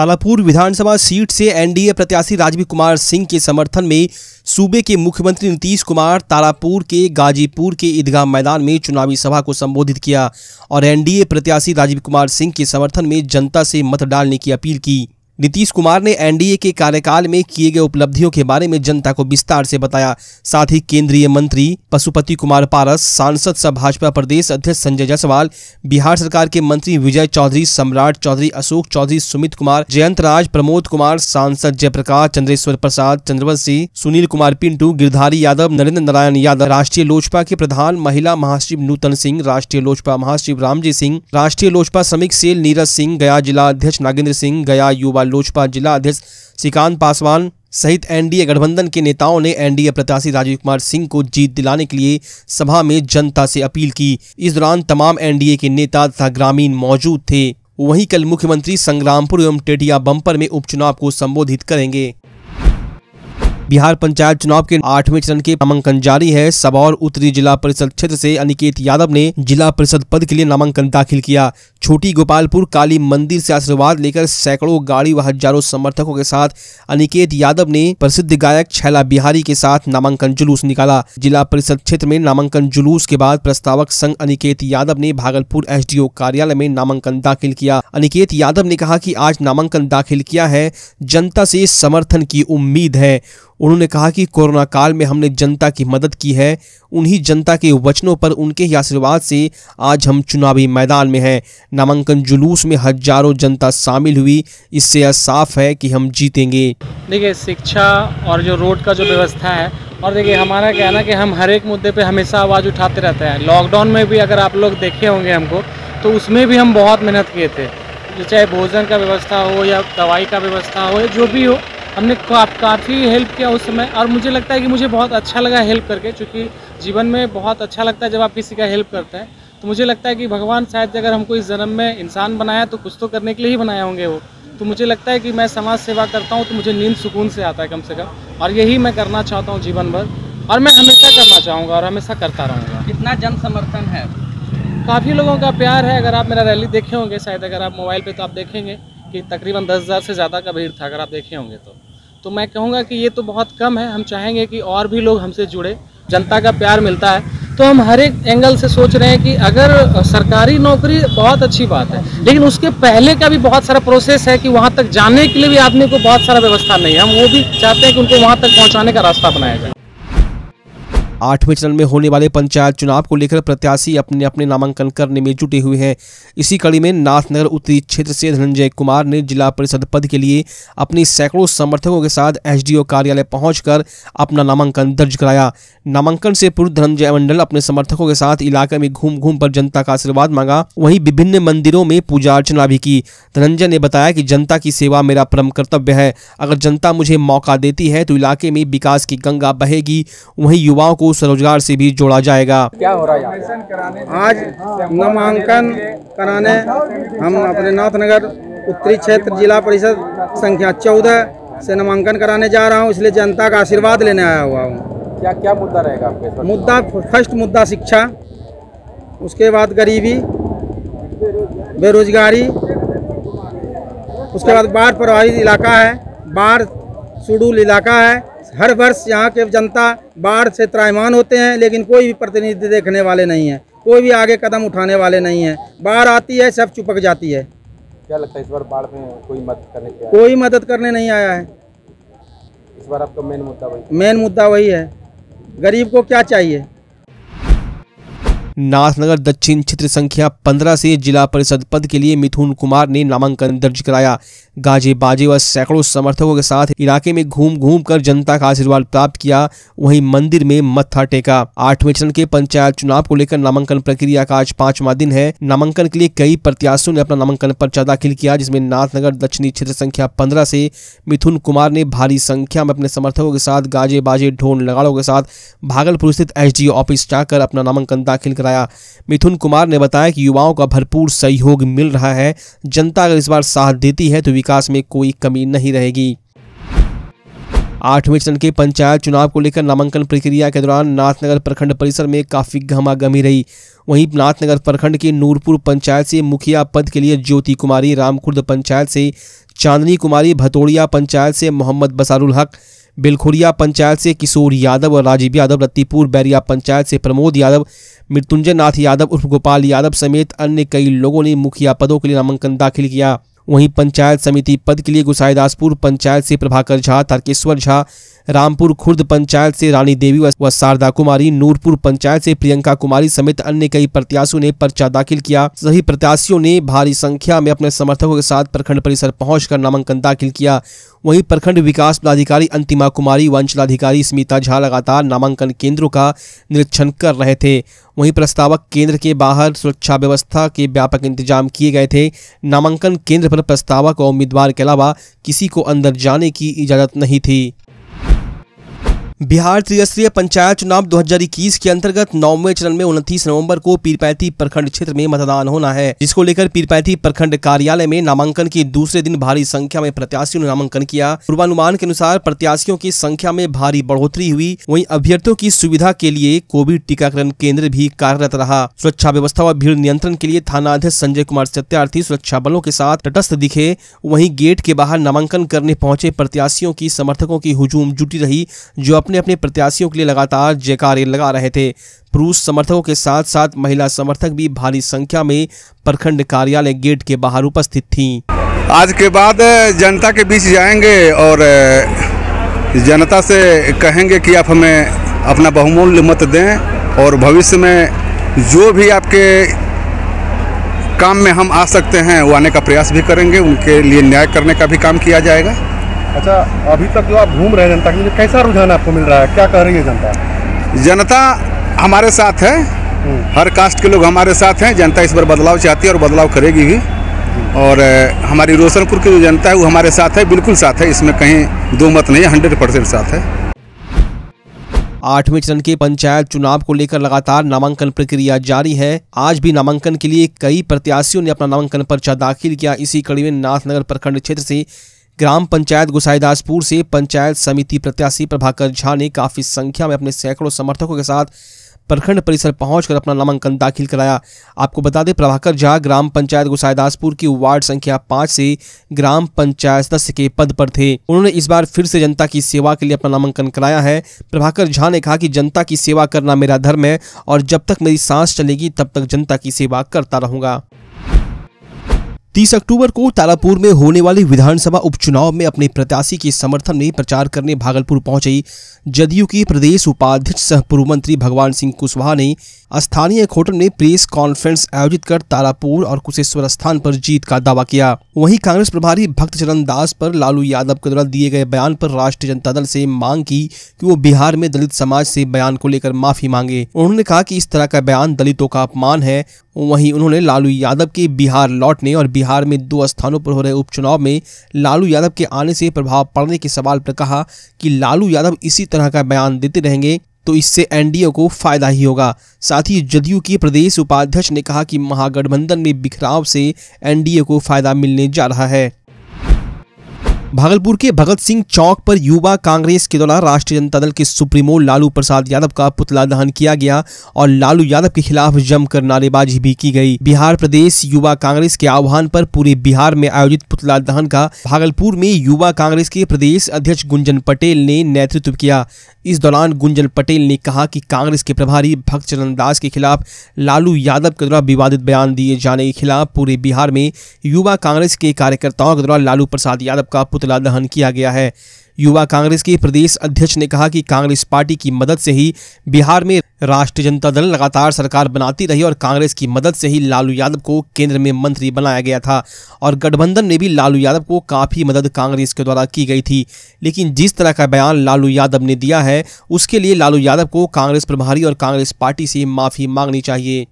तालापुर विधानसभा seat से NDA प्रत्याशी राजवी कुमार सिंह के समर्थन में सूबे के मुख्यमंत्री नीतीश कुमार तालापुर के गाजीपुर के ईदगाह मैदान में चुनावी सभा को संबोधित किया और एनडीए प्रत्याशी राजीव कुमार सिंह के समर्थन में जनता से मत डालने की अपील की नीतीश कुमार ने एनडीए के कार्यकाल में किए गए उपलब्धियों के बारे में जनता को विस्तार से बताया साथ ही केंद्रीय मंत्री पशुपति कुमार पारस सांसद सह भाजपा प्रदेश अध्यक्ष संजय जायसवाल बिहार सरकार के मंत्री विजय चौधरी सम्राट चौधरी अशोक चौधरी सुमित कुमार जयंत राज प्रमोद कुमार सांसद जयप्रकाश चंद्रेश्वर प्रसाद चंद्रवत सिंह सुनील कुमार पिंटू गिरधारी यादव नरेंद्र नारायण यादव राष्ट्रीय लोजपा के प्रधान महिला महासचिव नूतन सिंह राष्ट्रीय लोजपा महासचिव रामजी सिंह राष्ट्रीय लोजपा श्रमिक सेल नीरज सिंह गया जिला अध्यक्ष नागेंद्र सिंह गया युवा लोजपा जिला अध्यक्ष श्रीकांत पासवान सहित एनडीए गठबंधन के नेताओं ने एनडीए प्रत्याशी राजीव कुमार सिंह को जीत दिलाने के लिए सभा में जनता से अपील की इस दौरान तमाम एनडीए के नेता तथा ग्रामीण मौजूद थे वहीं कल मुख्यमंत्री संग्रामपुर एवं टेटिया बम्पर में उपचुनाव को संबोधित करेंगे बिहार पंचायत चुनाव के आठवें चरण के नामांकन जारी है सबौर उत्तरी जिला परिषद क्षेत्र से अनिकेत यादव ने जिला परिषद पद के लिए नामांकन दाखिल किया छोटी गोपालपुर काली मंदिर से आशीर्वाद लेकर सैकड़ों गाड़ी व हजारों समर्थकों के साथ अनिकेत यादव ने प्रसिद्ध गायक छैला बिहारी के साथ नामांकन जुलूस निकाला जिला परिषद क्षेत्र में नामांकन जुलूस के बाद प्रस्तावक संघ अनिकेत यादव ने भागलपुर एस कार्यालय में नामांकन दाखिल किया अनिकेत यादव ने कहा की आज नामांकन दाखिल किया है जनता से समर्थन की उम्मीद है उन्होंने कहा कि कोरोना काल में हमने जनता की मदद की है उन्हीं जनता के वचनों पर उनके ही आशीर्वाद से आज हम चुनावी मैदान में हैं नामांकन जुलूस में हजारों जनता शामिल हुई इससे यह साफ है कि हम जीतेंगे देखिए शिक्षा और जो रोड का जो व्यवस्था है और देखिए हमारा कहना है कि हम हर एक मुद्दे पर हमेशा आवाज़ उठाते रहते हैं लॉकडाउन में भी अगर आप लोग देखे होंगे हमको तो उसमें भी हम बहुत मेहनत किए थे चाहे भोजन का व्यवस्था हो या दवाई का व्यवस्था हो जो भी हो हमने काफ़ी हेल्प किया उस समय और मुझे लगता है कि मुझे बहुत अच्छा लगा हेल्प करके क्योंकि जीवन में बहुत अच्छा लगता है जब आप किसी का हेल्प करते हैं तो मुझे लगता है कि भगवान शायद अगर हमको इस जन्म में इंसान बनाया तो कुछ तो करने के लिए ही बनाए होंगे वो तो मुझे लगता है कि मैं समाज सेवा करता हूँ तो मुझे नींद सुकून से आता है कम से कम और यही मैं करना चाहता हूँ जीवन भर और मैं हमेशा करना चाहूँगा और हमेशा करता रहूँगा कितना जन समर्थन है काफ़ी लोगों का प्यार है अगर आप मेरा रैली देखे होंगे शायद अगर आप मोबाइल पर तो आप देखेंगे कि तकरीबन दस हज़ार से ज़्यादा का भीड़ था अगर आप देखे होंगे तो तो मैं कहूँगा कि ये तो बहुत कम है हम चाहेंगे कि और भी लोग हमसे जुड़े जनता का प्यार मिलता है तो हम हर एक एंगल से सोच रहे हैं कि अगर सरकारी नौकरी बहुत अच्छी बात है लेकिन उसके पहले का भी बहुत सारा प्रोसेस है कि वहाँ तक जाने के लिए भी आदमी को बहुत सारा व्यवस्था नहीं है हम वो भी चाहते हैं कि उनको वहाँ तक पहुँचाने का रास्ता बनाया जाए आठवें चरण में होने वाले पंचायत चुनाव को लेकर प्रत्याशी अपने अपने नामांकन करने में जुटे हुए हैं इसी कड़ी में नाथनगर उत्तरी क्षेत्र से धनंजय कुमार ने जिला परिषद पद के लिए अपने सैकड़ों समर्थकों के साथ एसडीओ कार्यालय पहुंचकर अपना नामांकन दर्ज कराया नामांकन से पूर्व धनंजय मंडल अपने समर्थकों के साथ इलाके में घूम घूम पर जनता का आशीर्वाद मांगा वहीं विभिन्न मंदिरों में पूजा अर्चना भी की धनंजय ने बताया कि जनता की सेवा मेरा परम कर्तव्य है अगर जनता मुझे मौका देती है तो इलाके में विकास की गंगा बहेगी वहीं युवाओं को स्वरोजगार से भी जोड़ा जाएगा क्या हो रहा है आज नामांकन कराने हम अपने नाथनगर उत्तरी क्षेत्र जिला परिषद संख्या चौदह से नामांकन कराने जा रहा हूँ इसलिए जनता का आशीर्वाद लेने आया हुआ हूँ क्या क्या मुद्दा रहेगा आपके मुद्दा फर्स्ट मुद्दा शिक्षा उसके बाद गरीबी बेरोजगारी उसके बाद बाढ़ प्रभावित इलाका है बाढ़ शेड्यूल इलाका है हर वर्ष यहाँ के जनता बाढ़ से त्रायमान होते हैं लेकिन कोई भी प्रतिनिधि देखने वाले नहीं है कोई भी आगे कदम उठाने वाले नहीं है बाढ़ आती है सब चुपक जाती है क्या लगता है इस बार बाढ़ में कोई मदद करने के कोई मदद करने नहीं आया है इस बार आपका मेन मुद्दा वही मेन मुद्दा वही है गरीब को क्या चाहिए नाथनगर दक्षिण क्षेत्र संख्या 15 से जिला परिषद पद के लिए मिथुन कुमार ने नामांकन दर्ज कराया गाजे बाजे व सैकड़ों समर्थकों के साथ इलाके में घूम घूम कर जनता का आशीर्वाद प्राप्त किया वहीं मंदिर में मत्था टेका आठवें चरण के पंचायत चुनाव को लेकर नामांकन प्रक्रिया का आज पांचवा दिन है नामांकन के लिए कई प्रत्याशियों ने अपना नामांकन पर्चा दाखिल किया जिसमें नाथनगर दक्षिणी क्षेत्र संख्या पंद्रह से मिथुन कुमार ने भारी संख्या में अपने समर्थकों के साथ गाजे बाजे ढोल लगाड़ो के साथ भागलपुर स्थित एसडीओ ऑफिस जाकर अपना नामांकन दाखिल कराया मिथुन कुमार ने बताया कि युवाओं का भरपूर सहयोग मिल रहा है जनता अगर इस बार साथ देती है तो विकास में कोई कमी नहीं रहेगी आठवें चरण के पंचायत चुनाव को लेकर नामांकन प्रक्रिया के दौरान नाथनगर प्रखंड परिसर में काफी घमागमी रही वहीं नाथनगर प्रखंड के नूरपुर पंचायत से मुखिया पद के लिए ज्योति कुमारी रामखुर्द पंचायत से चांदनी कुमारी भतोड़िया पंचायत से मोहम्मद बसारुल हक बिलखुरिया पंचायत से किशोर यादव और राजीव यादव रत्तीपुर बैरिया पंचायत से प्रमोद यादव मृत्युंजय नाथ यादव उर्फ गोपाल यादव समेत अन्य कई लोगों ने मुखिया पदों के लिए नामांकन दाखिल किया वहीं पंचायत समिति पद के लिए गुसाईदासपुर पंचायत से प्रभाकर झा तारकेश्वर झा रामपुर खुर्द पंचायत से रानी देवी व शारदा कुमारी नूरपुर पंचायत से प्रियंका कुमारी समेत अन्य कई प्रत्याशियों ने पर्चा दाखिल किया सभी प्रत्याशियों ने भारी संख्या में अपने समर्थकों के साथ प्रखंड परिसर पहुंचकर नामांकन दाखिल किया वहीं प्रखंड विकास पदाधिकारी अंतिमा कुमारी व अंचलाधिकारी स्मिता झा लगातार नामांकन केंद्रों का निरीक्षण कर रहे थे वहीं प्रस्तावक केंद्र के बाहर सुरक्षा व्यवस्था के व्यापक इंतजाम किए गए थे नामांकन केंद्र पर प्रस्तावक और उम्मीदवार के अलावा किसी को अंदर जाने की इजाज़त नहीं थी बिहार त्रिस्तरीय पंचायत चुनाव 2021 के अंतर्गत नौवे चरण में उनतीस नवंबर को पीरपैती प्रखंड क्षेत्र में मतदान होना है जिसको लेकर पीरपैती प्रखंड कार्यालय में नामांकन के दूसरे दिन भारी संख्या में प्रत्याशियों ने नामांकन किया पूर्वानुमान के अनुसार प्रत्याशियों की संख्या में भारी बढ़ोतरी हुई वही अभ्यर्थियों की सुविधा के लिए कोविड टीकाकरण केंद्र भी कार्यरत रहा सुरक्षा व्यवस्था व भीड़ नियंत्रण के लिए थाना अध्यक्ष संजय कुमार सत्यार्थी सुरक्षा बलों के साथ तटस्थ दिखे वही गेट के बाहर नामांकन करने पहुंचे प्रत्याशियों की समर्थकों की हुजूम जुटी रही जो अपने अपने प्रत्याशियों के लिए लगातार जयकारे लगा रहे थे पुरुष समर्थकों के साथ साथ महिला समर्थक भी भारी संख्या में प्रखंड कार्यालय गेट के बाहर उपस्थित थीं आज के बाद जनता के बीच जाएंगे और जनता से कहेंगे कि आप हमें अपना बहुमूल्य मत दें और भविष्य में जो भी आपके काम में हम आ सकते हैं वो आने का प्रयास भी करेंगे उनके लिए न्याय करने का भी काम किया जाएगा अच्छा अभी तक जो आप घूम रहे हैं जनता के कैसा रुझान आपको मिल रहा है क्या कह रही है जनता जनता हमारे साथ है हम्म। हर कास्ट के लोग हमारे साथ हैं जनता इस बार बदलाव चाहती है और बदलाव करेगी भी हम्म। और हमारी रोशनपुर की जो जनता है वो हमारे साथ है बिल्कुल साथ है इसमें कहीं दो मत नहीं है हंड्रेड परसेंट साथ है आठवें चरण के पंचायत चुनाव को लेकर लगातार नामांकन प्रक्रिया जारी है आज भी नामांकन के लिए कई प्रत्याशियों ने अपना नामांकन पर्चा दाखिल किया इसी कड़ी में नाथनगर प्रखंड क्षेत्र से ग्राम पंचायत गुसाईदासपुर से पंचायत समिति प्रत्याशी प्रभाकर झा ने काफी संख्या में अपने सैकड़ों समर्थकों के साथ प्रखंड परिसर पहुंचकर अपना नामांकन दाखिल कराया आपको बता दें प्रभाकर झा ग्राम पंचायत गुसाईदासपुर की वार्ड संख्या पाँच से ग्राम पंचायत सदस्य के पद पर थे उन्होंने इस बार फिर से जनता की सेवा के लिए अपना नामांकन कराया है प्रभाकर झा ने कहा कि जनता की सेवा करना मेरा धर्म है और जब तक मेरी सांस चलेगी तब तक जनता की सेवा करता रहूंगा तीस अक्टूबर को तालापुर में होने वाले विधानसभा उपचुनाव में अपने प्रत्याशी के समर्थन में प्रचार करने भागलपुर पहुंची जदयू की प्रदेश उपाध्यक्ष सह पूर्व मंत्री भगवान सिंह कुशवाहा ने स्थानीय एक होटल में प्रेस कॉन्फ्रेंस आयोजित कर तारापुर और कुशेश्वर स्थान पर जीत का दावा किया वहीं कांग्रेस प्रभारी भक्त चरण दास पर लालू यादव के द्वारा दिए गए बयान पर राष्ट्रीय जनता दल से मांग की कि वो बिहार में दलित समाज से बयान को लेकर माफी मांगे उन्होंने कहा कि इस तरह का बयान दलितों का अपमान है वहीं उन्होंने लालू यादव के बिहार लौटने और बिहार में दो स्थानों पर हो रहे उपचुनाव में लालू यादव के आने से प्रभाव पड़ने के सवाल पर कहा कि लालू यादव इसी तरह का बयान देते रहेंगे तो इससे एनडीए को फायदा ही होगा साथ ही जदयू के प्रदेश उपाध्यक्ष ने कहा कि महागठबंधन में बिखराव से एनडीए को फायदा मिलने जा रहा है भागलपुर के भगत सिंह चौक पर युवा कांग्रेस के द्वारा राष्ट्रीय जनता दल के सुप्रीमो लालू प्रसाद यादव का पुतला दहन किया गया और लालू यादव के खिलाफ जमकर नारेबाजी भी की गई बिहार प्रदेश युवा कांग्रेस के आह्वान पर पूरे बिहार में आयोजित पुतला दहन का भागलपुर में युवा कांग्रेस के प्रदेश अध्यक्ष गुंजन पटेल ने नेतृत्व किया इस दौरान गुंजन पटेल ने कहा कि कांग्रेस के प्रभारी भक्त चरण दास के खिलाफ लालू यादव के द्वारा विवादित बयान दिए जाने के खिलाफ पूरे बिहार में युवा कांग्रेस के कार्यकर्ताओं के द्वारा लालू प्रसाद यादव का पुतला दहन किया गया है युवा कांग्रेस के प्रदेश अध्यक्ष ने कहा कि कांग्रेस पार्टी की मदद से ही बिहार में राष्ट्रीय जनता दल लगातार सरकार बनाती रही और कांग्रेस की मदद से ही लालू यादव को केंद्र में मंत्री बनाया गया था और गठबंधन में भी लालू यादव को काफ़ी मदद कांग्रेस के द्वारा की गई थी लेकिन जिस तरह का बयान लालू यादव ने दिया है उसके लिए लालू यादव को कांग्रेस प्रभारी और कांग्रेस पार्टी से माफ़ी मांगनी चाहिए